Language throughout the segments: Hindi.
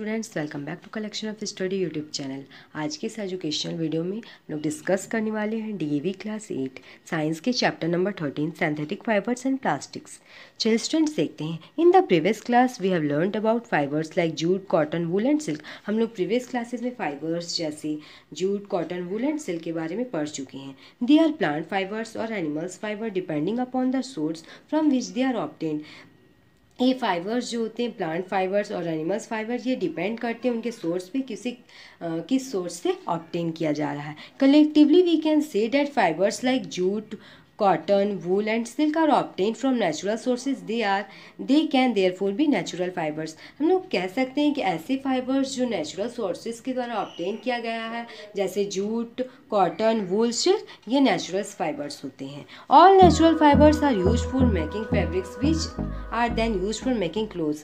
Students welcome back to collection of study YouTube channel आज के इस एजुकेशनल वीडियो में हम लोग डिस्कस करने वाले हैं डीएवी क्लास एट साइंस के chapter number thirteen synthetic fibres and plastics चल स्टूडेंट्स देखते हैं in the previous class we have learn about fibres like jute cotton wool and silk हम लोग प्रीवियस क्लासेज में फाइबर्स जैसे jute cotton wool and silk के बारे में पढ़ चुके हैं दे आर प्लांट फाइबर्स और animals fibre depending upon the source from which they are obtained ये फाइबर्स जो होते हैं प्लांट फाइबर्स और एनिमल्स फाइबर ये डिपेंड करते हैं उनके सोर्स पे किसी किस सोर्स से ऑप्टेन किया जा रहा है collectively we can say that fibres like jute Cotton, wool and silk are obtained from natural sources. They are, they can therefore be natural fibers. हम लोग कह सकते हैं कि ऐसे फाइबर्स जो नेचुरल सोर्सेज के द्वारा ऑप्टेन किया गया है जैसे जूट कॉटन वूल सिल्क ये नेचुरल फाइबर्स होते हैं all natural fibres are use for making fabrics which are then use for making clothes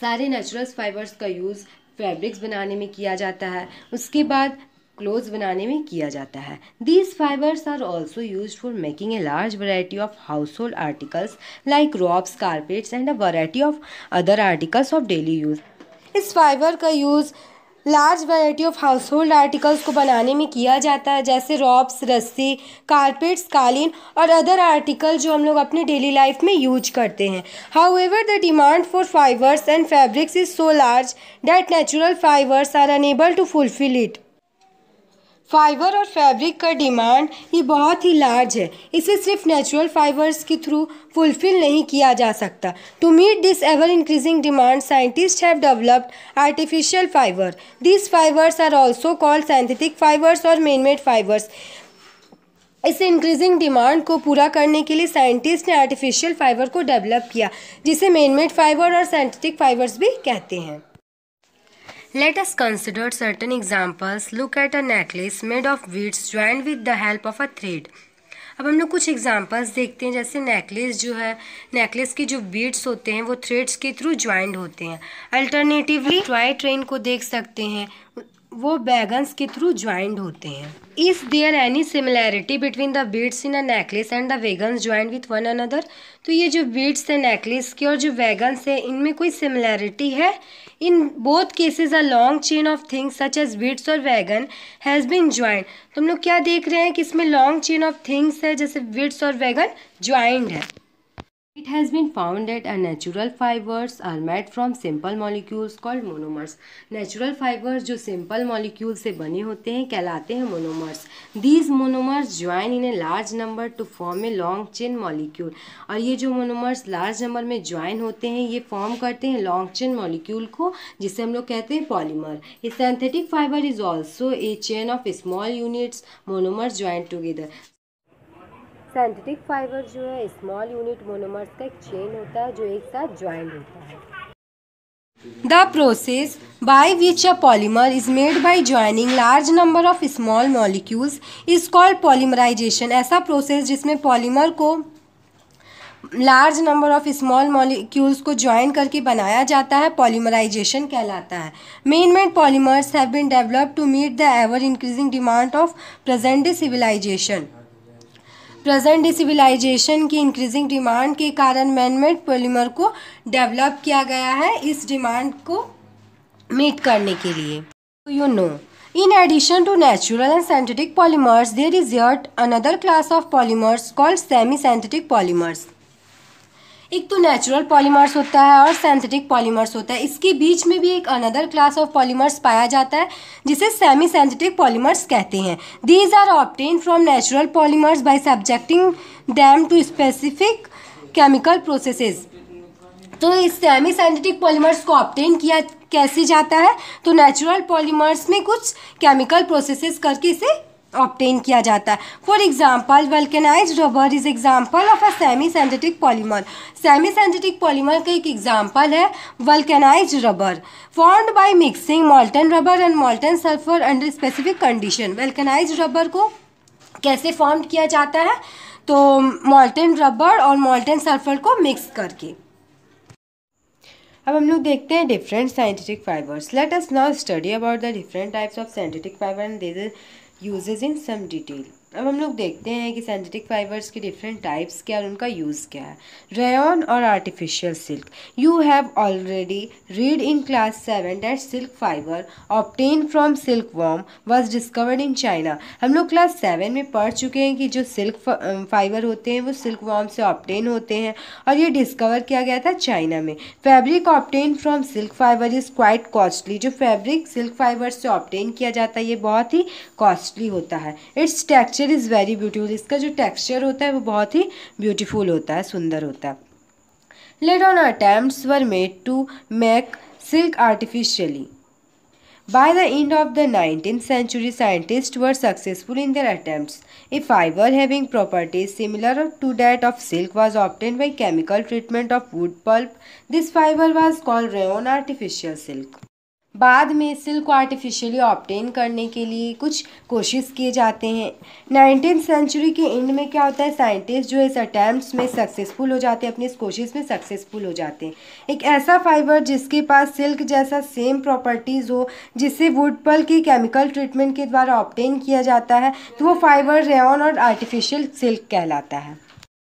सारे नेचुरल फाइबर्स का यूज़ फैब्रिक्स बनाने में किया जाता है उसके बाद क्लोथ्स बनाने में किया जाता है these fibres are also use for making a large variety of household articles like robes carpets and a variety of other articles of daily use इस फाइबर का use large variety of household articles को बनाने में किया जाता है जैसे रॉब्स रस्सी कारपेट्स कालीन और अदर आर्टिकल जो हम लोग अपने डेली लाइफ में यूज करते हैं however the demand for fibres and fabrics is so large that natural fibres are unable to fulfil it fibre और फैब्रिक का डिमांड ये बहुत ही लार्ज है इसे सिर्फ नेचुरल फाइबर्स के थ्रू फुलफिल नहीं किया जा सकता to meet this ever increasing demand scientist have developed artificial fibre this fibres are also called synthetic fibres और मेनमेड फाइबर्स इस इंक्रीजिंग डिमांड को पूरा करने के लिए साइंटिस्ट ने आर्टिफिशियल फाइबर को डेवलप किया जिसे मेनमेड फाइबर और साइंथेटिक फाइबर्स भी कहते हैं Let us consider certain examples. Look at a necklace made of beads joined with the help of a thread. अब हम लोग कुछ एग्जांपल्स देखते हैं जैसे नेकलेस जो है नेकलेस के जो बीड्स होते हैं वो थ्रेड्स के थ्रू ज्वाइंट होते हैं अल्टरनेटिवली टॉय ट्रेन को देख सकते हैं वो बैगन्स के थ्रू ज्वाइंट होते हैं is there any similarity between the beads in a necklace and the wagons joint with one another तो ये जो बीड्स हैं नेकलेस के और जो वैगन्स हैं इनमें कोई सिमिलैरिटी है in both cases a long chain of things such as beads और वैगन हैज़ बीन ज्वाइंट तुम लोग क्या देख रहे हैं कि इसमें लॉन्ग चेन ऑफ थिंग्स है जैसे बीड्स और वैगन ज्वाइंट है It has been found that natural fibers are made from simple molecules called monomers. Natural fibers जो simple molecule से बने होते हैं कहलाते हैं monomers. These monomers join in a large number to form a long chain molecule. और ये जो monomers large number में join होते हैं ये form करते हैं long chain molecule को जिसे हम लोग कहते हैं polymer. A synthetic fiber is also a chain of small units monomers joined together. Synthetic fibre जो है स्मॉल यूनिट मोनोमर्स का एक चेन होता है जो एक साथ ज्वाइंट होता है the process by which a polymer is made by joining large number of small molecules is called polymerisation ऐसा प्रोसेस जिसमें पॉलीमर को large number of small molecules को ज्वाइन करके बनाया जाता है पॉलीमराइजेशन कहलाता है man made polymers have been developed to meet the ever increasing demand of present civilisation present civilisation की इंक्रीजिंग डिमांड के कारण मैनमेड पॉलीमर को डेवलप किया गया है इस डिमांड को मीट करने के लिए you know in addition to natural and synthetic polymers there is yet another class of polymers called semi synthetic polymers एक तो नेचुरल पॉलीमर्स होता है और सेंथेटिक पॉलीमर्स होता है इसके बीच में भी एक अनदर क्लास ऑफ पॉलीमर्स पाया जाता है जिसे सेमी सेंथेटिक पॉलीमर्स कहते हैं these are obtain from natural polymers by subjecting them to specific chemical processes तो इस सेमी सेंथेटिक पॉलीमर्स को ऑप्टेन किया कैसे जाता है तो नेचुरल पॉलीमर्स में कुछ केमिकल प्रोसेसेस करके इसे ऑप्टेन किया जाता है for example vulcanise rubber is example of a semi synthetic polymer semi synthetic polymer का एक एग्जाम्पल है vulcanise rubber formed by mixing molten rubber and molten sulphur under specific condition vulcanise rubber को कैसे फॉर्म किया जाता है तो मॉल्टन रबर और मॉल्टन सल्फर को मिक्स करके अब हम लोग देखते हैं different scientific fibres let us now study about the different types of scientific fibre and this is uses in some detail. अब हम लोग देखते हैं कि सेंथेटिक फाइबर्स के डिफरेंट टाइप्स क्या और उनका यूज़ क्या है रेयन और artificial silk you have already read in class seven that silk fibre obtain from silk worm was discovered in China हम लोग क्लास सेवन में पढ़ चुके हैं कि जो सिल्क फाइबर होते हैं वो सिल्क वॉम से ऑप्टेन होते हैं और ये डिस्कवर किया गया था चाइना में fabric obtain from silk fibre is quite costly जो फैब्रिक सिल्क फाइबर से ऑप्टेन किया जाता है ये बहुत ही कॉस्टली होता है its texture texture is very beautiful इसका जो टेक्सचर होता है वो बहुत ही ब्यूटीफुल होता है सुंदर होता है later on attempt were made to make silk artificially. By the end of the 19th century, scientists were successful in their attempts. A fiber having properties similar to that of silk was obtained by chemical treatment of wood pulp. This fiber was called rayon artificial silk. बाद में सिल्क को आर्टिफिशियली ऑप्टेन करने के लिए कुछ कोशिश किए जाते हैं नाइनटीन सेंचुरी के एंड में क्या होता है साइंटिस्ट जो इस अटैम्प्ट में सक्सेसफुल हो जाते हैं अपनी इस कोशिश में सक्सेसफुल हो जाते हैं एक ऐसा फाइबर जिसके पास सिल्क जैसा सेम प्रॉपर्टीज़ हो जिसे वुड पल के केमिकल ट्रीटमेंट के द्वारा ऑप्टेन किया जाता है तो वो फाइबर रेन और आर्टिफिशियल सिल्क कहलाता है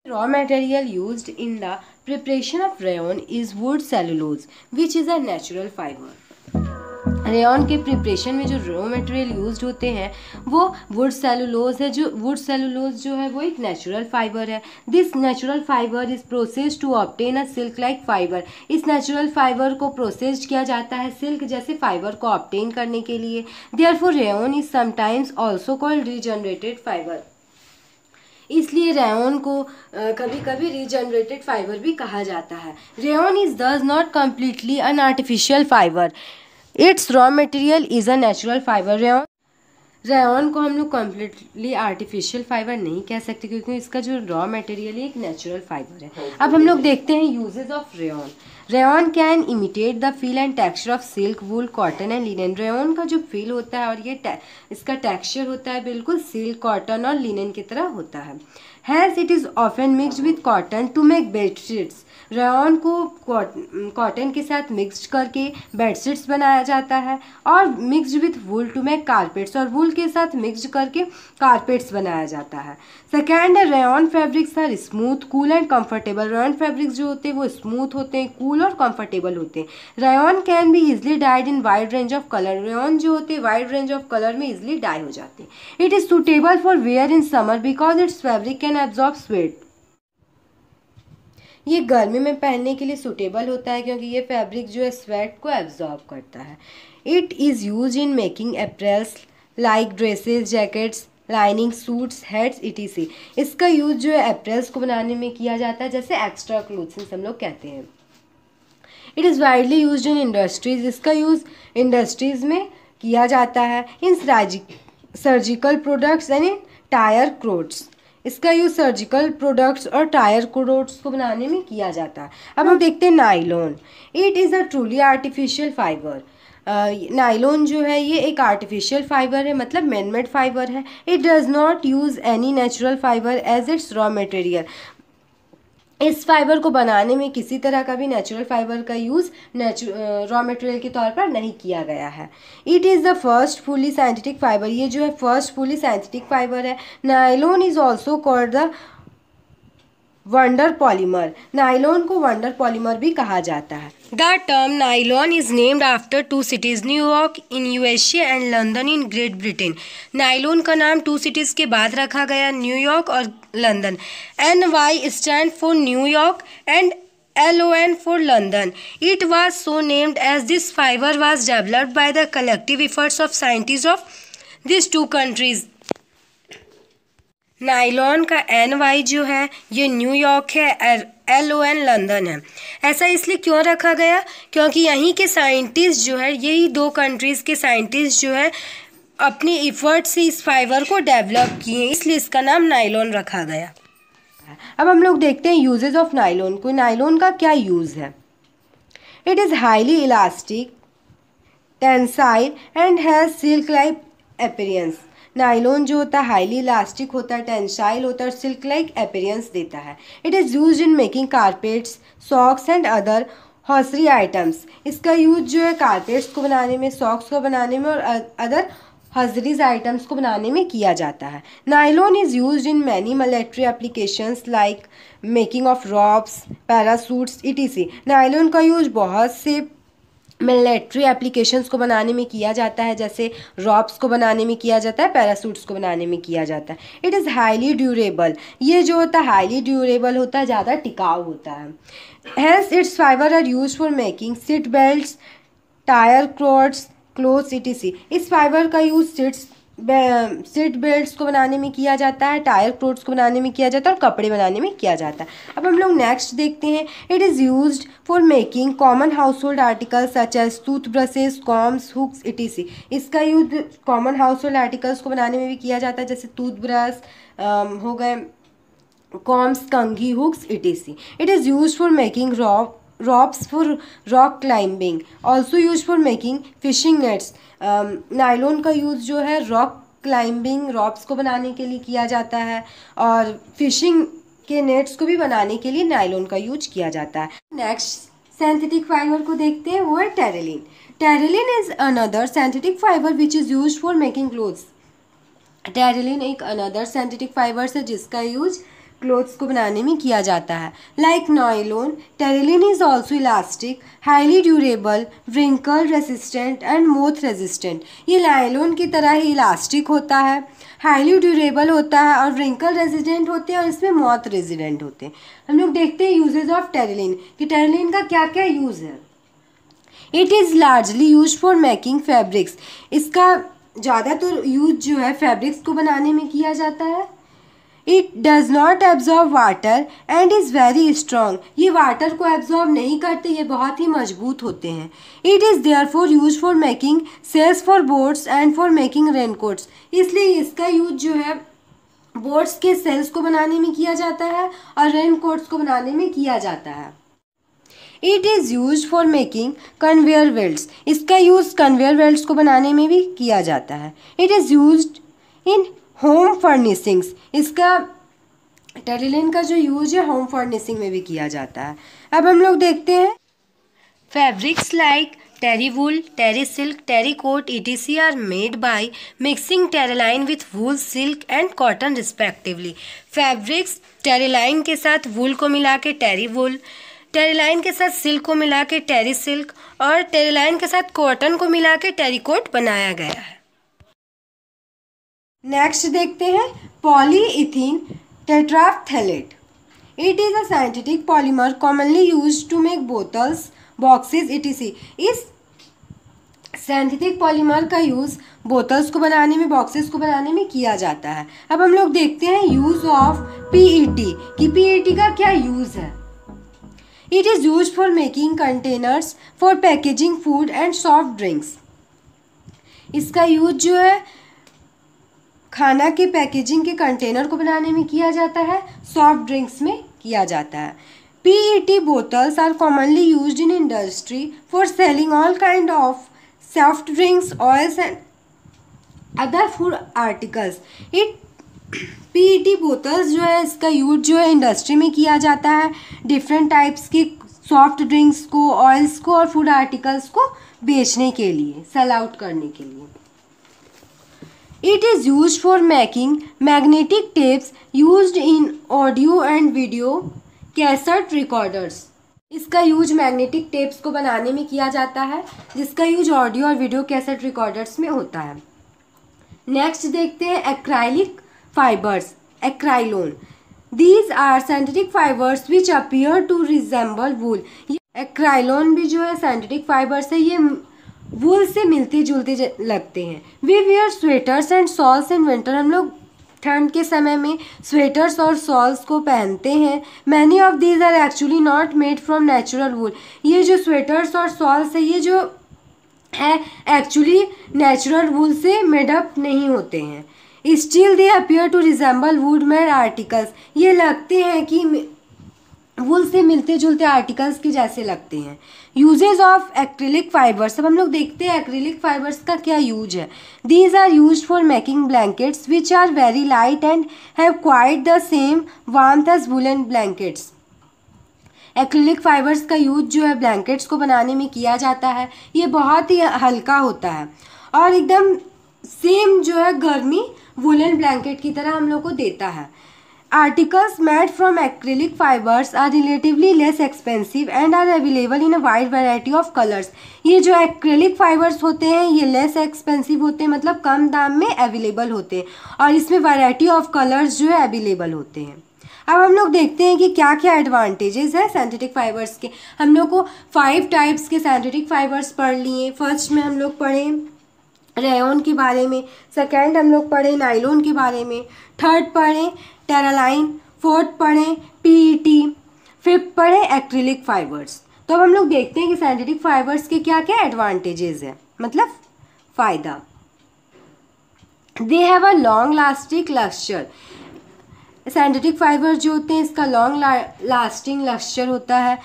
raw material use in the preparation of rayon is wood cellulose which is a natural fibre rayon के प्रिपरेशन में जो रॉ मटेरियल यूज होते हैं वो वुड सेलुलोज है जो वुड सेलुलोज जो है वो एक नेचुरल फाइबर है this natural fibre is process to obtain a silk like fibre इस नेचुरल फाइबर को प्रोसेस्ड किया जाता है सिल्क जैसे फाइबर को ऑप्टेन करने के लिए therefore rayon is sometimes also called regenerated fibre इसलिए रेन को कभी कभी रीजनरेटेड फाइबर भी कहा जाता है rayon is thus not completely an artificial fibre its raw material is a natural fibre rayon rayon को हम लोग कम्प्लीटली आर्टिफिशियल फाइबर नहीं कह सकते क्योंकि इसका जो रॉ मटेरियल है एक नेचुरल फाइबर है अब हम लोग देखते हैं usages of rayon rayon can imitate the feel and texture of silk wool cotton and linen rayon का जो फील होता है और ये इसका टेक्सचर होता है बिल्कुल सिल्क कॉटन और लिनन की तरह होता है has it is often mixed with cotton to make bedsheets rayon को कॉटन के साथ मिक्स करके बेडशीट्स बनाया जाता है और mixed with wool to make carpets और वूल के साथ मिक्स्ड करके कारपेट्स बनाया जाता है सेकेंड है rayon fabrics are smooth cool and comfortable rayon fabrics जो होते हैं वो स्मूथ होते हैं कूल cool और कंफर्टेबल होते हैं रेयन कैन भी easily dyed in wide range of colour rayon जो होते हैं वाइड रेंज ऑफ कलर में इजली डाई हो जाते हैं it is suitable for wear in summer because its fabric can absorb sweat ये गर्मी में पहनने के लिए सूटेबल होता है क्योंकि ये फैब्रिक जो है स्वेट को एब्जॉर्ब करता है it is use in making apparels like dresses jackets lining suits hats etc इसका यूज जो है अप्रेल्स को बनाने में किया जाता है जैसे एक्स्ट्रा क्लोथ्स हम लोग कहते हैं it is widely use in industries इसका यूज़ इंडस्ट्रीज़ में किया जाता है in surgical products and in tyre cords इसका यूज़ सर्जिकल प्रोडक्ट्स और टायर कोडोट्स को बनाने में किया जाता है अब हम देखते हैं nylon it is a truly artificial fibre nylon जो है ये एक आर्टिफिशियल फाइबर है मतलब मैनमेड फाइबर है it does not use any natural fibre as its raw material इस फाइबर को बनाने में किसी तरह का भी नेचुरल फाइबर का यूज़ रॉ मटेरियल के तौर पर नहीं किया गया है it is the first fully scientific fibre ये जो है फर्स्ट फुली साइंटिफिक फाइबर है nylon is also called the wonder polymer nylon को वंडर पॉलीमर भी कहा जाता है the term nylon is named after two cities New York in USA and London in Great Britain nylon का नाम टू सिटीज़ के बाद रखा गया न्यूयॉर्क और London N Y stand for New York and L O N for London it was so named as this fibre was developed by the collective efforts of scientist of this two countries nylon का एन वाई जो है ये न्यूयॉर्क है एल ओ एन लंदन है ऐसा इसलिए क्यों रखा गया क्योंकि यहीं के साइंटिस्ट जो है यही दो कंट्रीज़ के साइंटिस्ट जो है अपने इफ़र्ट से इस फाइबर को डेवलप किए इसलिए इसका नाम नाइलॉन रखा गया अब हम लोग देखते हैं यूजेज ऑफ नाइलॉन को नाइलॉन का क्या यूज़ है it is highly elastic tensile and has silk like appearance nylon जो होता है हाईली इलास्टिक होता है टेंसाइल होता है और सिल्क लाइक अपेरियंस देता है it is use in making carpets socks and other hosiery items इसका यूज जो है कारपेट्स को बनाने में सॉक्स को बनाने में और अदर हजरीज आइटम्स को बनाने में किया जाता है nylon is use in many military applications like making of ropes parachutes it इसी नाइलोन का यूज बहुत से मिलनेट्री एप्लीकेशंस को बनाने में किया जाता है जैसे रॉप्स को बनाने में किया जाता है पैरासूट्स को बनाने में किया जाता है इट इज़ हाईली ड्यूरेबल ये जो होता है हाईली ड्यूरेबल होता है ज़्यादा टिकाऊ होता है hence its fibre are use for making seat belt tyre cords clothes सी इस फाइबर का यूज़ सीट्स सीट बेल्ट्स को बनाने में किया जाता है टायर क्रोट्स को बनाने में किया जाता है और कपड़े बनाने में किया जाता है अब हम लोग नेक्स्ट देखते हैं it is use for making common household articles such as toothbrushes combs hooks etc इसका use common household articles को बनाने में भी किया जाता है जैसे टूथ ब्रश um, हो गए कॉम्स कंघी hooks etc it is use for making raw ropes for rock climbing also used for making fishing nets nylon um, का यूज़ जो है रॉक क्लाइंबिंग रॉप्स को बनाने के लिए किया जाता है और फिशिंग के नेट्स को भी बनाने के लिए नायलोन का यूज किया जाता है नेक्स्ट सेंथेटिक फाइबर को देखते हैं वो है Terylene Terylene is another synthetic fibre which is use for making clothes Terylene एक अनदर सेंथेटिक फाइबर है जिसका यूज क्लोथ्स को बनाने में किया जाता है like nylon Terylene is also elastic highly durable wrinkle resistant and moth resistant ये नाइलोन की तरह ही इलास्टिक होता है हाईली ड्यूरेबल होता है और व्रिंकल रेजिडेंट होते हैं और इसमें मोथ रेजिडेंट होते हैं हम लोग देखते हैं यूजेज ऑफ टेरेलिन कि टेरेलिन का क्या क्या यूज़ है it is largely use for making fabrics इसका ज़्यादातर तो यूज जो है फैब्रिक्स को बनाने में किया जाता है it does not absorb water and is very strong ये वाटर को एब्जॉर्व नहीं करते ये बहुत ही मजबूत होते हैं it is therefore use for making sails for boats and for making raincoats इसलिए इसका यूज जो है बोर्ड्स के सेल्स को बनाने में किया जाता है और रेनकोट्स को बनाने में किया जाता है it is use for making conveyor belt इसका यूज़ कन्वेयर वेल्ट को बनाने में भी किया जाता है it is use in home furnishings इसका टेलीलिन का जो यूज है होम फर्निशिंग में भी किया जाता है अब हम लोग देखते हैं fabrics like terry wool terry silk terry cot are made by mixing Terylene with wool silk and cotton respectively fabrics Terylene के साथ वूल को मिला के टेरी वुल टेरेलाइन के साथ सिल्क को मिला के टेरी सिल्क और टेरेलाइन के साथ कॉटन को मिला के टेरी कोट बनाया गया है नेक्स्ट देखते हैं polyethylene terephthalate it is a scientific polymer commonly use to make bottles boxes etc इस सैंथिथिक पॉलीमर का यूज़ बोतल्स को बनाने में बॉक्सेस को बनाने में किया जाता है अब हम लोग देखते हैं यूज़ ऑफ पीईटी कि पीईटी e का क्या यूज़ है it is use for making containers for packaging food and soft drinks इसका यूज जो है खाना के पैकेजिंग के कंटेनर को बनाने में किया जाता है सॉफ्ट ड्रिंक्स में किया जाता है are commonly use in industry for selling all kind of soft drinks oils and other food articles food P E T bottles जो है इसका यूज जो है इंडस्ट्री में किया जाता है डिफरेंट टाइप्स के सॉफ्ट ड्रिंक्स को ऑयल्स को और फूड आर्टिकल्स को बेचने के लिए सेल आउट करने के लिए It is used for making magnetic tapes used in audio and video cassette recorders. इसका यूज मैग्नेटिक टेप्स को बनाने में किया जाता है जिसका यूज ऑडियो और वीडियो कैसेट रिकॉर्डर्स में होता है नेक्स्ट देखते हैं acrylic fibres acrilan these are synthetic fibres which appear to resemble wool acrilan भी जो है सेंथेटिक फाइबर्स है ये वूल से मिलते जुलते लगते हैं we wear sweaters and shawls in winter हम लोग ठंड के समय में स्वेटर्स और सॉल्स को पहनते हैं many of these are actually not made from natural wool ये जो स्वेटर्स और सॉल्स है ये जो है एक्चुअली नेचुरल वूल से मेडअप नहीं होते हैं still they appear to resemble wood made articles ये लगते हैं कि वुल से मिलते जुलते आर्टिकल्स के जैसे लगते हैं यूजेज ऑफ एक्रिलिक फाइबर्स अब हम लोग देखते हैं एक्रिलिक फाइबर्स का क्या यूज है these are use for making blankets which are very light and have quite the same warm as woollen blankets acrylic fibres का यूज जो है ब्लैंकेट्स को बनाने में किया जाता है ये बहुत ही हल्का होता है और एकदम सेम जो है गर्मी वुलन ब्लैंकेट की तरह हम लोग को देता है Articles made from acrylic fibers are relatively less expensive and are available in a wide variety of colors. ये जो acrylic fibers होते हैं ये less expensive होते हैं मतलब कम दाम में available होते हैं और इसमें variety of colors जो है available होते हैं अब हम लोग देखते हैं कि क्या क्या एडवांटेजेस है सैंथेटिक फाइबर्स के हम लोग को फाइव टाइप्स के सैंथेटिक फाइबर्स पढ़ लिए फर्स्ट में हम लोग पढ़े रेन के बारे में सेकेंड हम लोग पढ़े नाइलोन के बारे में थर्ड पढ़े टेरालाइन फोर्थ पढ़ें टी e फिफ्थ पढ़ें एक्रिलिक फाइबर्स तो अब हम लोग देखते हैं कि सेंथेटिक फाइबर्स के क्या क्या एडवांटेजेस हैं मतलब फ़ायदा they have a long lasting lustre synthetic fibres जो होते हैं इसका लॉन्ग लास्टिंग लक्चर होता है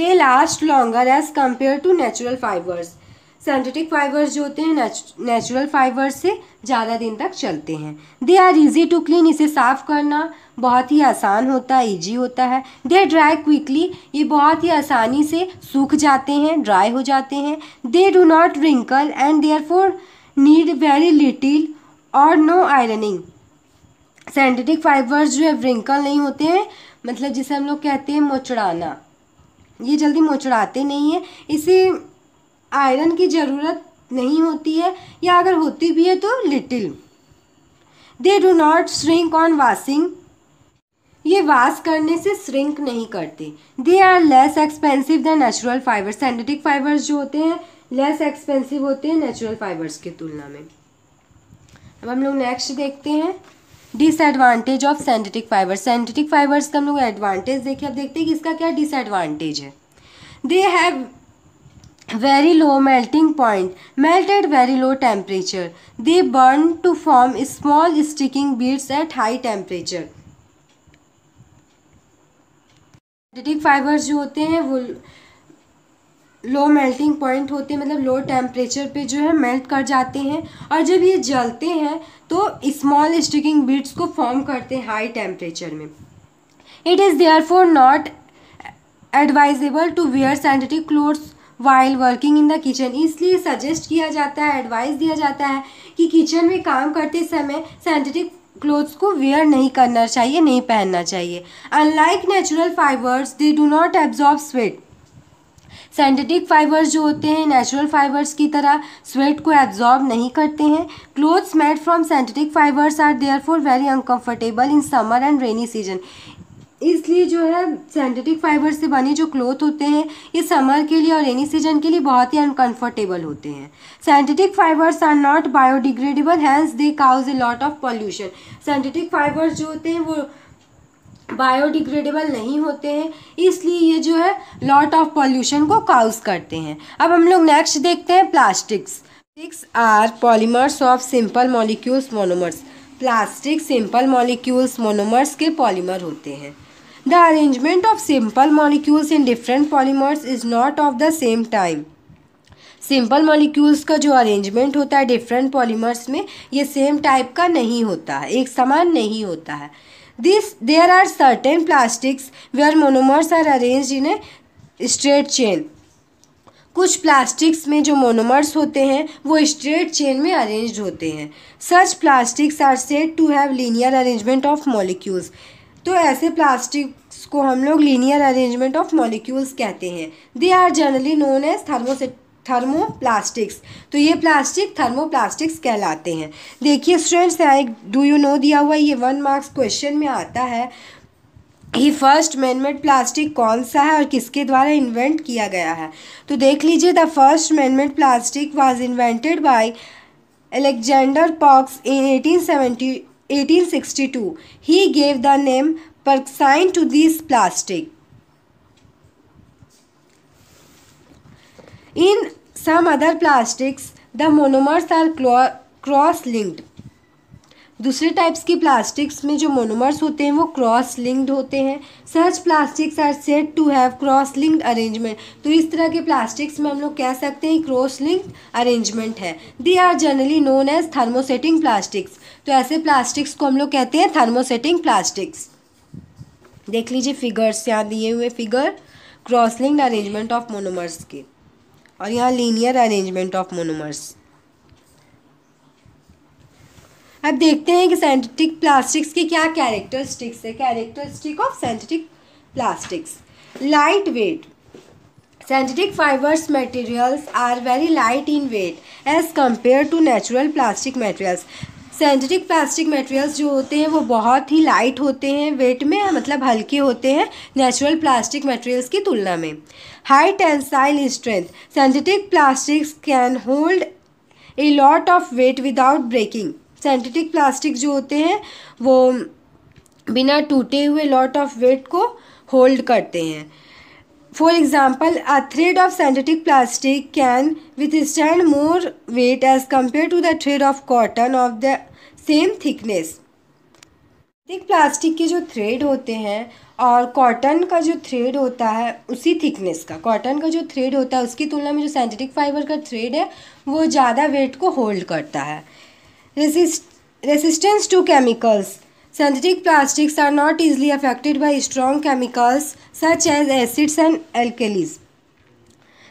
they last longer as compare to natural fibres synthetic fibres जो होते हैं नेचुरल फाइबर्स से ज़्यादा दिन तक चलते हैं they are easy to clean इसे साफ़ करना बहुत ही आसान होता है ईजी होता है दे ड्राई क्विकली ये बहुत ही आसानी से सूख जाते हैं ड्राई हो जाते हैं they do not wrinkle and therefore need very little और नो आयरनिंग सेंथेटिक फाइबर्स जो है रिंकल नहीं होते हैं मतलब जिसे हम लोग कहते हैं मोचड़ाना ये जल्दी मोचड़ाते नहीं हैं इसे आयरन की ज़रूरत नहीं होती है या अगर होती भी है तो little they do not shrink on washing ये वास करने से श्रिंक नहीं करते they are less expensive than natural fibres synthetic fibres जो होते हैं लेस एक्सपेंसिव होते हैं नेचुरल फाइबर्स की तुलना में अब हम लोग नेक्स्ट देखते हैं disadvantage of synthetic fibres synthetic fibres का हम लोग एडवांटेज देखिए अब देखते हैं कि इसका क्या डिसएडवांटेज है they have very low melting point at very low temperature they burn to form small sticking beads at high temperature synthetic fibres जो होते हैं वो लो मेल्टिंग पॉइंट होते हैं मतलब लो टेम्परेचर पे जो है मेल्ट कर जाते हैं और जब ये जलते हैं तो स्मॉल स्टिकिंग बीड्स को फॉर्म करते हैं हाई टेम्परेचर में it is therefore not advisable to wear synthetic clothes while working in the kitchen इसलिए सजेस्ट किया जाता है एडवाइस दिया जाता है कि किचन में काम करते समय सेंथेटिक क्लोथ्स को वेयर नहीं करना चाहिए नहीं पहनना चाहिए unlike natural fibres they do not absorb sweat synthetic fibres जो होते हैं नेचुरल फाइबर्स की तरह स्वेट को एब्जॉर्ब नहीं करते हैं clothes made from synthetic fibres are therefore very uncomfortable in summer and rainy season इसलिए जो है सेंथेटिक फाइबर से बने जो क्लोथ होते हैं ये समर के लिए और रेनी सीजन के लिए बहुत ही अनकंफर्टेबल होते हैं synthetic fibres are not biodegradable hence they cause a lot of pollution synthetic fibres जो होते हैं वो बायोडिग्रेडेबल नहीं होते हैं इसलिए ये जो है लॉट ऑफ पॉल्यूशन को काउज करते हैं अब हम लोग नेक्स्ट देखते हैं plastics plastics are polymers of simple molecules monomers plastic simple molecules monomers के पॉलीमर होते हैं The arrangement of simple molecules in different polymers is not of the same time. Simple molecules का जो अरेंजमेंट होता है डिफरेंट पॉलीमर्स में ये सेम टाइप का नहीं होता है एक समान नहीं होता है this there are certain plastics where monomers are arrange in a straight chain कुछ प्लास्टिक्स में जो मोनोमर्स होते हैं वो स्ट्रेट चेन में अरेंज होते हैं such plastics are said to have linear arrangement of molecules तो ऐसे प्लास्टिक्स को हम लोग लीनियर अरेंजमेंट ऑफ मॉलिक्यूल्स कहते हैं they are generally known as thermo plastics तो ये प्लास्टिक थर्मो प्लास्टिक्स कहलाते हैं देखिए स्टूडेंट्स यहाँ एक डू यू नो दिया हुआ ये वन मार्क्स क्वेश्चन में आता है ही फर्स्ट मैनमेड प्लास्टिक कौन सा है और किसके द्वारा इन्वेंट किया गया है तो देख लीजिए the first manmade plastic was invented by Alexander Parkes in eighteen seventy 1862, he gave the name Perxine to this plastic. In some other plastics, the monomers are cross-linked. दूसरे टाइप्स की प्लास्टिक्स में जो मोनोमर्स होते हैं वो क्रॉस लिंक्ड होते हैं such plastics are said to have cross linked arrangement तो इस तरह के प्लास्टिक्स में हम लोग कह सकते हैं क्रॉस लिंक्ड अरेंजमेंट है they are generally known as thermosetting plastics तो ऐसे प्लास्टिक्स को हम लोग कहते हैं थर्मोसेटिंग प्लास्टिक्स देख लीजिए फिगर्स यहाँ दिए हुए figure cross linked arrangement of monomers के और यहाँ लीनियर अरेंजमेंट ऑफ मोनोमर्स अब देखते हैं कि सेंटेटिक प्लास्टिक्स के क्या कैरेक्टरिस्टिक्स है characteristic of synthetic plastics light weight synthetic fibres materials are very light in weight as compare to natural plastic materials synthetic plastic materials जो होते हैं वो बहुत ही लाइट होते हैं वेट में मतलब हल्के होते हैं नेचुरल प्लास्टिक मटेरियल्स की तुलना में high tensile strength synthetic plastics can hold a lot of weight without breaking synthetic plastic जो होते हैं वो बिना टूटे हुए लॉट ऑफ वेट को होल्ड करते हैं for example a thread of synthetic plastic can withstand more weight as compare to the thread of cotton of the same thickness एक प्लास्टिक के जो थ्रेड होते हैं और कॉटन का जो थ्रेड होता है उसी थिकनेस का कॉटन का जो थ्रेड होता है उसकी तुलना में जो सेंथेटिक फाइबर का थ्रेड है वो ज़्यादा वेट को होल्ड करता है resist resistance to chemicals. Synthetic plastics are not easily affected by strong chemicals such as acids and alkalis.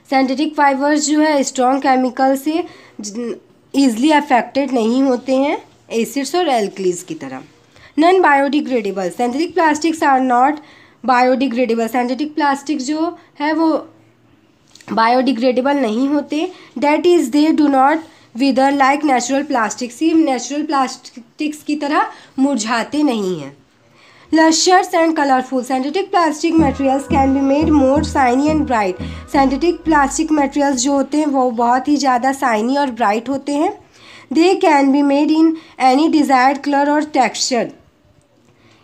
Synthetic fibres जो है स्ट्रॉन्ग केमिकल से ईजली अफेक्टेड नहीं होते हैं एसिड्स और एल्कलीज की तरह non biodegradable synthetic plastics are not biodegradable synthetic plastic जो है वो बायोडिग्रेडेबल नहीं होते that is they do not wither like natural plastic सी नेचुरल प्लास्टिक्स की तरह मुरझाते नहीं हैं lustrous and colourful synthetic plastic materials can be made more shiny and bright synthetic plastic materials जो होते हैं वो बहुत ही ज़्यादा साइनी और ब्राइट होते हैं they can be made in any desired colour और टेक्स्चर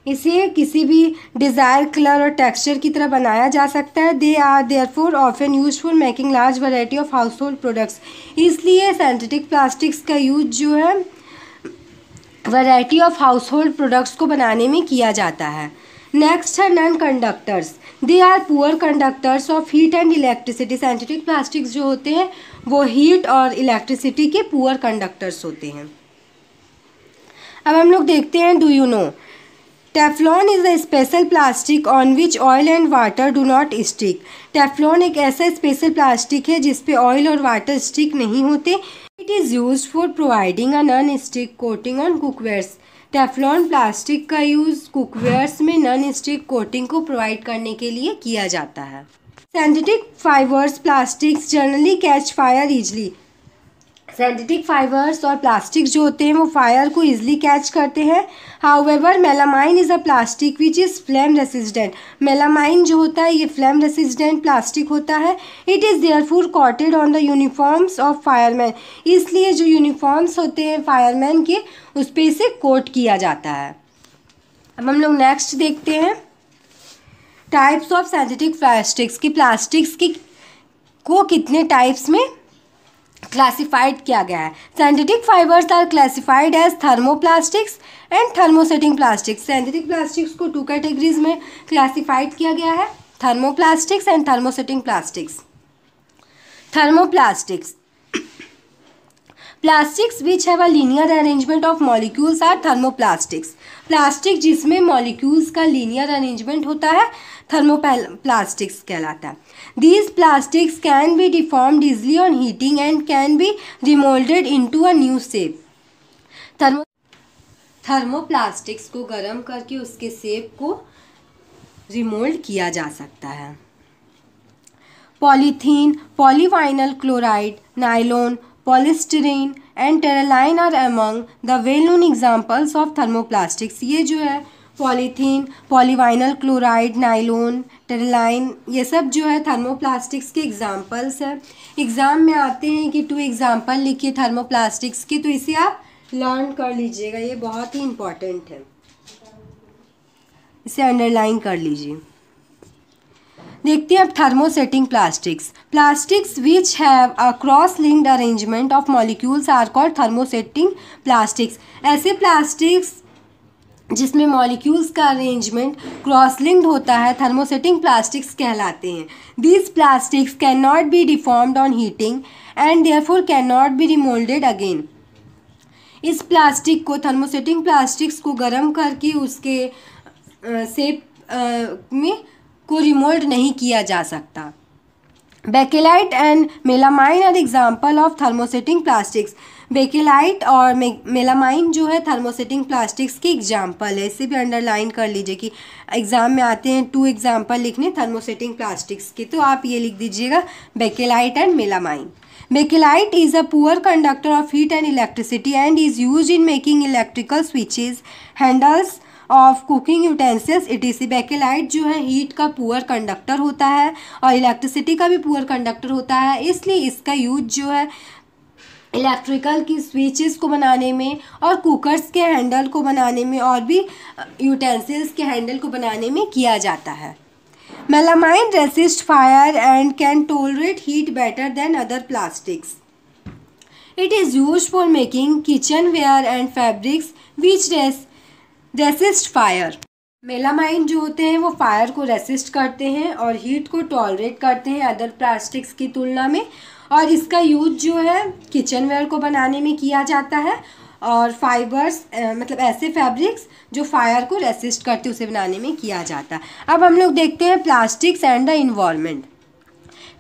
इसे किसी भी डिज़ायर कलर और टेक्सचर की तरह बनाया जा सकता है they are therefore often use for making large variety of household products इसलिए सेंथेटिक प्लास्टिक्स का यूज जो है variety of household products को बनाने में किया जाता है नेक्स्ट है non conductors they are poor conductors of heat and electricity synthetic plastics जो होते हैं वो हीट और इलेक्ट्रिसिटी के पुअर कंडक्टर्स होते हैं अब हम लोग देखते हैं do you know Teflon is a special plastic on which oil and water do not stick Teflon एक ऐसा स्पेशल प्लास्टिक है जिसपे ऑयल और वाटर स्टिक नहीं होते it is use for providing a non stick coating on cookwares Teflon plastic का यूज़ कुकवेयर्स में नॉन स्टिक कोटिंग को प्रोवाइड करने के लिए किया जाता है synthetic fibres plastics generally catch fire easily synthetic fibres और प्लास्टिक जो होते हैं वो फायर को इजिली कैच करते हैं however melamine is a plastic which is flame resistant melamine जो होता है ये फ्लेम रेसिस्टेंट प्लास्टिक होता है it is therefore coated on the uniforms of fireman इसलिए जो यूनिफॉर्म्स होते हैं फायरमैन के उस पर इसे कोट किया जाता है अब हम लोग नेक्स्ट देखते हैं टाइप्स ऑफ सेंथेटिक प्लास्टिक्स कि प्लास्टिक्स की को कितने टाइप्स में क्लासिफाइड किया गया है synthetic fibres are classified as thermo thermoplastics and thermosetting plastics synthetic plastics को टू कैटेगरीज में क्लासिफाइड किया गया है thermo plastics and thermosetting plastics thermo plastics plastics which have a linear arrangement of molecules are thermoplastics plastic जिसमें मॉलिक्यूल्स का लीनियर अरेंजमेंट होता है थर्मोप्लास्टिक्स कहलाता है these plastics can be deformed easily on heating and can be remoulded into a new shape thermo thermoplastics को गर्म करके उसके सेप को रिमोल्ड किया जा सकता है polythene polyvinyl chloride nylon polystyrene and terylene are among the well known examples of thermoplastics ये जो है polythene polyvinyl chloride nylon terylene ये सब जो है थर्मोप्लास्टिक्स के एग्जाम्पल्स हैं एग्ज़ाम में आते हैं कि टू एग्ज़ाम्पल लिखिए थर्मोप्लास्टिक्स के तो इसे आप लर्न कर लीजिएगा ये बहुत ही इम्पॉर्टेंट है इसे अंडरलाइन कर लीजिए देखते हैं अब thermosetting plastics plastics which have a cross linked arrangement of molecules are called thermosetting plastics ऐसे प्लास्टिक्स जिसमें मॉलिक्यूल्स का अरेंजमेंट क्रॉस लिंक्ड होता है थर्मोसेटिंग प्लास्टिक्स कहलाते हैं these plastics can not be deformed on heating and therefore can not be remoulded again इस प्लास्टिक को थर्मोसेटिंग प्लास्टिक्स को गर्म करके उसके सेप में को रिमोल्ड नहीं किया जा सकता Bakelite and melamine are example of thermosetting plastics Bakelite और मेलामाइन जो है थर्मोसेटिंग प्लास्टिक्स की एग्जाम्पल है इसे भी अंडरलाइन कर लीजिए कि एग्ज़ाम में आते हैं टू एग्जाम्पल लिखने थर्मोसेटिंग प्लास्टिक्स के तो आप ये लिख दीजिएगा Bakelite and melamine Bakelite is a poor conductor of heat and electricity and is use in making electrical switches handles of cooking utensils it is Bakelite जो है हीट का पुअर कंडक्टर होता है और इलेक्ट्रिसिटी का भी पुअर कंडक्टर होता है इसलिए इसका यूज जो है इलेक्ट्रिकल की स्विचेस को बनाने में और कुकर्स के हैंडल को बनाने में और भी यूटेंसिल्स uh, के हैंडल को बनाने में किया जाता है melamine resist fire and can tolerate heat better than other plastics it is use for making kitchenware and fabrics which rest resist fire melamine जो होते हैं वो फायर को रेसिस्ट करते हैं और हीट को टॉलरेट करते हैं अदर प्लास्टिक्स की तुलना में और इसका यूज जो है किचनवेयर को बनाने में किया जाता है और फाइबर्स मतलब ऐसे फैब्रिक्स जो फायर को रेसिस्ट करते उसे बनाने में किया जाता है अब हम लोग देखते हैं plastics and the environment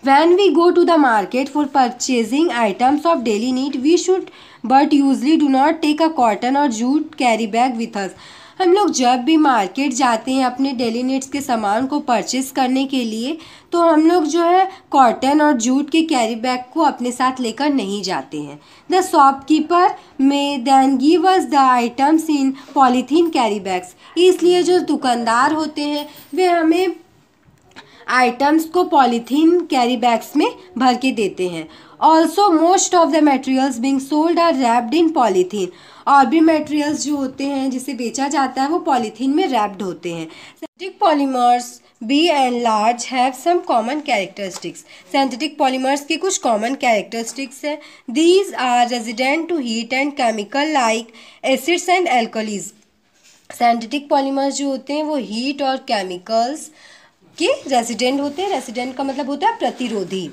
when we go to the market for purchasing items of daily need we should but usually do not take a cotton और jute carry bag with us हम लोग जब भी मार्केट जाते हैं अपने डेली नीड्स के सामान को परचेस करने के लिए तो हम लोग जो है कॉटन और जूट के कैरी बैग को अपने साथ लेकर नहीं जाते हैं द शॉपकीपर में then give us the items in polythene carry bags इसलिए जो दुकानदार होते हैं वे हमें आइटम्स को पॉलीथीन कैरी बैग्स में भर के देते हैं also most of the materials being sold are wrapped in polythene और भी मेटेरियल्स जो होते हैं जिसे बेचा जाता है वो पॉलीथीन में रैप्ड होते हैं synthetic polymers by and large have some common characteristics synthetic polymers के कुछ कॉमन कैरेक्टरिस्टिक्स हैं these are resistant to heat and chemical like acids and alkalis synthetic polymers जो होते हैं वो हीट और केमिकल्स के रेसिडेंट होते हैं रेसिडेंट का मतलब होता है प्रतिरोधी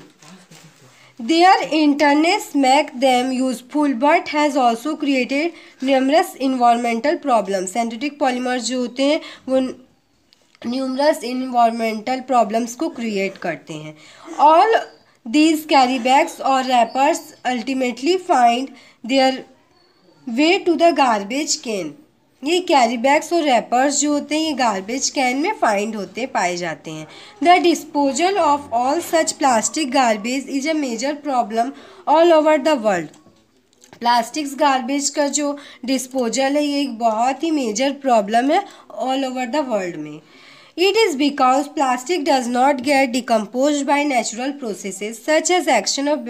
their inertness make them useful but has also created numerous environmental problem synthetic polymers जो होते हैं वो न्यूमरस इन्वामेंटल प्रॉब्लम्स को क्रिएट करते हैं ऑल दीज कैरी बैग्स और wrappers ultimately find their way to the garbage can ये कैरी बैग्स और रैपर्स जो होते हैं ये गार्बेज कैन में फाइंड होते पाए जाते हैं the disposal of all such plastic garbage is a major problem all over the world plastics garbage का जो डिस्पोजल है ये एक बहुत ही मेजर प्रॉब्लम है ऑल ओवर द वर्ल्ड में it is because plastic does not get decompose by natural process such as action of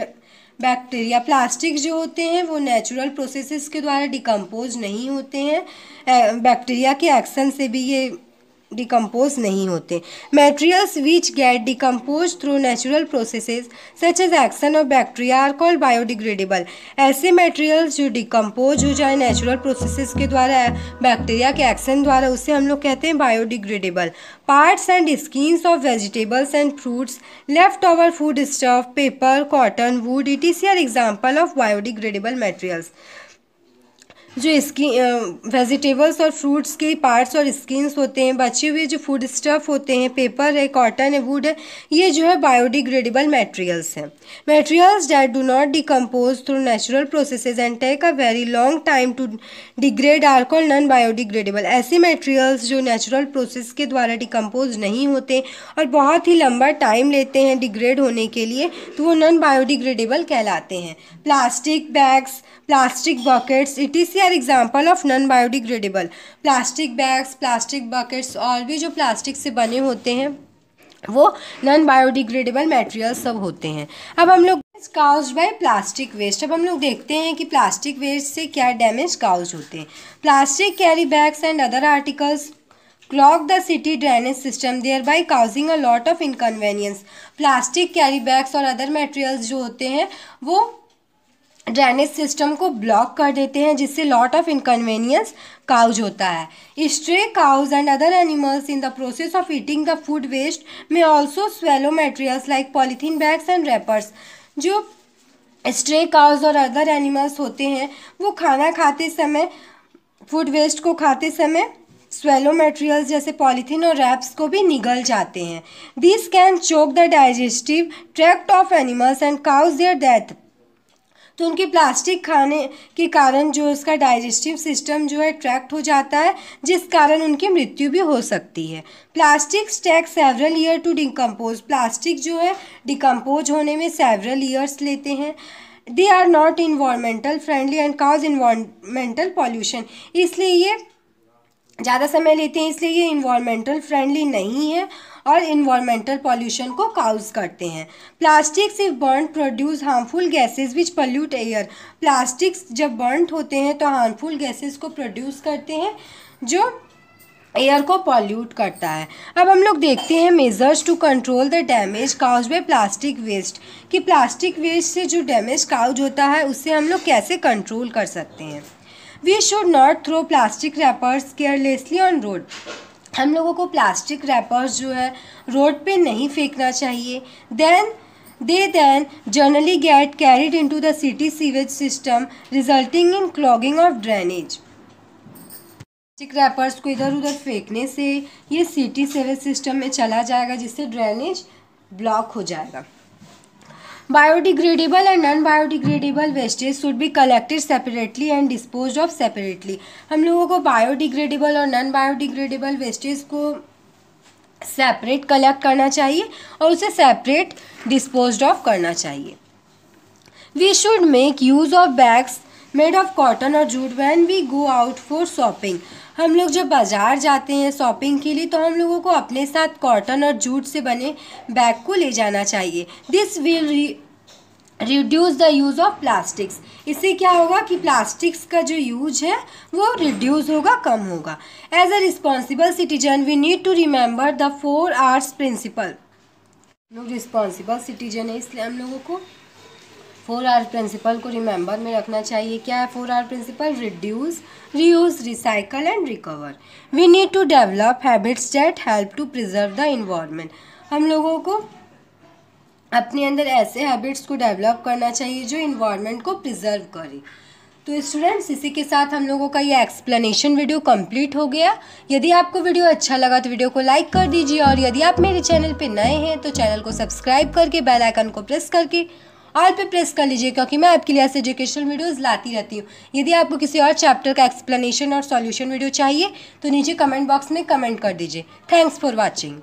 bacteria plastic जो होते हैं वो नेचुरल प्रोसेसेस के द्वारा डिकम्पोज नहीं होते हैं बैक्टीरिया के एक्शन से भी ये डिकम्पोज नहीं होते materials which get decompose through natural process such as action of bacteria are called biodegradable ऐसे मेटेरियल्स जो डिकम्पोज हो जाए नेचुरल प्रोसेस के द्वारा बैक्टीरिया के एक्शन द्वारा उसे हम लोग कहते हैं biodegradable parts and skins of vegetables and fruits left over food stuff paper cotton wood it is are example of biodegradable materials जो स्किन वेजिटेबल्स और फ्रूट्स के पार्ट्स और स्किन्स होते हैं बचे हुए जो फूड स्टफ़ होते हैं पेपर है कॉटन है वुड है ये जो है बायोडिग्रेडेबल मटेरियल्स हैं materials that do not decompose through natural processes and take a very long time to degrade are call non biodegradable ऐसे मेटेरियल्स जो नेचुरल प्रोसेस के द्वारा डिकम्पोज नहीं होते और बहुत ही लंबा टाइम लेते हैं डिग्रेड होने के लिए तो वो नॉन बायोडिग्रेडेबल कहलाते हैं plastic bags plastic buckets is are example of non biodegradable plastic bags plastic buckets और भी जो प्लास्टिक से बने होते हैं वो नॉन बायोडिग्रेडेबल मटेरियल सब होते हैं अब हम लोग काउज बाय प्लास्टिक वेस्ट अब हम लोग देखते हैं कि प्लास्टिक वेस्ट से क्या डैमेज काउज होते हैं plastic carry bags and other articles clog the city drainage system thereby causing a lot of inconvenience plastic carry bags और अदर मटेरियल्स जो होते हैं वो ड्रेनेज सिस्टम को ब्लॉक कर देते हैं जिससे लॉट ऑफ इनकन्वीनियंस काउज होता है stray cows and other animals in the process of eating the food waste में also swallow materials like polythene bags and wrappers जो स्ट्रे काउज और अदर एनिमल्स होते हैं वो खाना खाते समय फूड वेस्ट को खाते समय स्वेलो मटेरियल्स जैसे पॉलीथीन और रैप्स को भी निगल जाते हैं this can choke the digestive tract of animals and cause their death तो उनके प्लास्टिक खाने के कारण जो उसका डाइजेस्टिव सिस्टम जो है ट्रैक्ट हो जाता है जिस कारण उनकी मृत्यु भी हो सकती है plastic take several year to decompose plastic जो है डिकम्पोज होने में सेवरल ईयर्स लेते हैं they are not environmental friendly and cause environmental pollution इसलिए ये ज़्यादा समय लेते हैं इसलिए ये इन्वामेंटल फ्रेंडली नहीं है और इन्वामेंटल पॉल्यूशन को काउज करते हैं plastics if burn produce harmful gases which pollute air plastics जब बर्न होते हैं तो हार्मफुल गैसेस को प्रोड्यूस करते हैं जो एयर को पॉल्यूट करता है अब हम लोग देखते हैं measures to control the damage cause by plastic waste कि प्लास्टिक वेस्ट से जो डैमेज काउज होता है उससे हम लोग कैसे कंट्रोल कर सकते हैं we should not throw plastic wrappers carelessly on road हम लोगों को प्लास्टिक रैपर्स जो है रोड पे नहीं फेंकना चाहिए then they generally get carried into the city sewage system resulting in clogging of drainage plastic wrappers को इधर उधर फेंकने से ये सिटी सीवेज सिस्टम में चला जाएगा जिससे ड्रेनेज ब्लॉक हो जाएगा biodegradable and non biodegradable wastage should be collected separately and dispose of separately हम लोगों को बायोडिग्रेडेबल और नॉन बायोडिग्रेडेबल वेस्टेज को सेपरेट कलेक्ट करना चाहिए और उसे सेपरेट डिस्पोज ऑफ करना चाहिए we should make use of bags made of cotton और jute when we go out for shopping हम लोग जब बाज़ार जाते हैं शॉपिंग के लिए तो हम लोगों को अपने साथ कॉटन और जूट से बने बैग को ले जाना चाहिए this will reduce the use of plastics इससे क्या होगा कि प्लास्टिक्स का जो यूज है वो रिड्यूस होगा कम होगा as a responsible citizen we need to remember the four R's principle लोग रिस्पॉन्सिबल सिटीजन है इसलिए हम लोगों को फोर आर प्रिंसिपल को रिमेंबर में रखना चाहिए क्या है four R principle reduce reuse recycle and recover we need to develop habits that help to preserve the environment हम लोगों को अपने अंदर ऐसे हैबिट्स को डेवलप करना चाहिए जो इन्वायरमेंट को प्रिजर्व करे तो स्टूडेंट्स इसी के साथ हम लोगों का ये एक्सप्लेनेशन वीडियो कंप्लीट हो गया यदि आपको वीडियो अच्छा लगा तो वीडियो को लाइक कर दीजिए और यदि आप मेरे चैनल पर नए हैं तो चैनल को सब्सक्राइब करके बेल आइकन को प्रेस करके ऑल पे प्रेस कर लीजिए क्योंकि मैं आपके लिए ऐसे एजुकेशनल वीडियोज़ लाती रहती हूँ यदि आपको किसी और चैप्टर का एक्सप्लेनेशन और सॉल्यूशन वीडियो चाहिए तो नीचे कमेंट बॉक्स में कमेंट कर दीजिए थैंक्स फॉर वॉचिंग